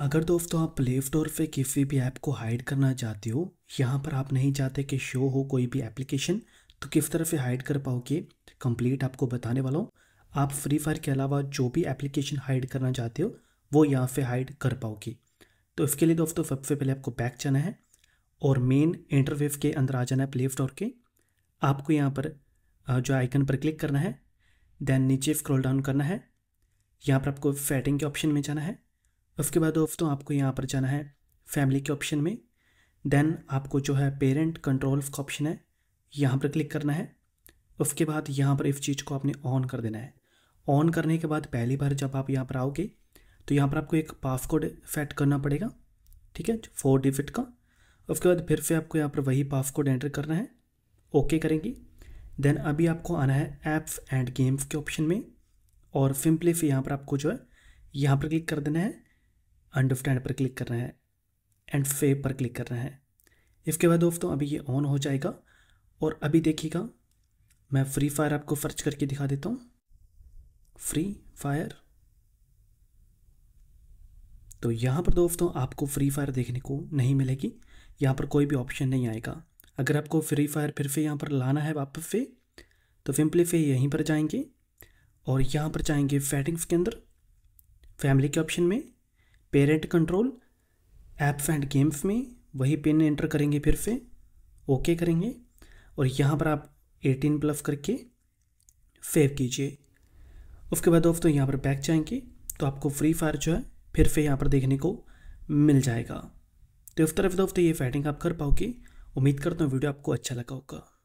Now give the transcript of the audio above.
अगर दोस्तों तो आप प्ले स्टोर पे किसी भी ऐप को हाइड करना चाहते हो यहाँ पर आप नहीं चाहते कि शो हो कोई भी एप्लीकेशन तो किस तरह से हाइड कर पाओगे कंप्लीट आपको बताने वाला हूँ आप फ्री फायर के अलावा जो भी एप्लीकेशन हाइड करना चाहते हो वो यहाँ से हाइड कर पाओगे तो इसके लिए दोस्तों सबसे पहले आपको बैक जाना है और मेन इंटरवेव के अंदर आ जाना है प्ले स्टोर के आपको यहाँ पर जो आइकन पर क्लिक करना है देन नीचे स्क्रॉल डाउन करना है यहाँ पर आपको सेटिंग के ऑप्शन में जाना है उसके बाद दोस्तों आपको यहाँ पर जाना है फैमिली के ऑप्शन में देन आपको जो है पेरेंट कंट्रोल्स का ऑप्शन है यहाँ पर क्लिक करना है उसके बाद यहाँ पर इस चीज़ को आपने ऑन कर देना है ऑन करने के बाद पहली बार जब आप यहाँ पर आओगे तो यहाँ पर आपको एक पासकोड सेट करना पड़ेगा ठीक है फोर डिजिट का उसके बाद फिर से आपको यहाँ पर वही पासकोड एंटर करना है ओके करेंगे देन अभी आपको आना है ऐप्स एंड गेम्स के ऑप्शन में और सिंपली से यहाँ पर आपको जो है यहाँ पर क्लिक कर देना है अंडरस्टैंड पर क्लिक कर रहे हैं एंड फे पर क्लिक कर रहे हैं इसके बाद दोस्तों अभी ये ऑन हो जाएगा और अभी देखिएगा मैं फ्री फायर आपको सर्च करके दिखा देता हूँ फ्री फायर तो यहाँ पर दोस्तों आपको फ्री फायर देखने को नहीं मिलेगी यहाँ पर कोई भी ऑप्शन नहीं आएगा अगर आपको फ्री फायर फिर से यहाँ पर लाना है वापस से तो सिंपली फिर यहीं पर जाएंगे और यहाँ पर जाएंगे सेटिंग्स के अंदर फैमिली के ऑप्शन में parent control apps and games में वही पिन एंटर करेंगे फिर से ओके करेंगे और यहाँ पर आप 18 प्लस करके सेव कीजिए उसके बाद दोस्तों यहाँ पर बैक जाएंगे तो आपको फ्री फायर जो है फिर से यहाँ पर देखने को मिल जाएगा तो इस तरफ दोस्तों ये फाइटिंग आप कर पाओगे उम्मीद करता हूँ वीडियो आपको अच्छा लगा होगा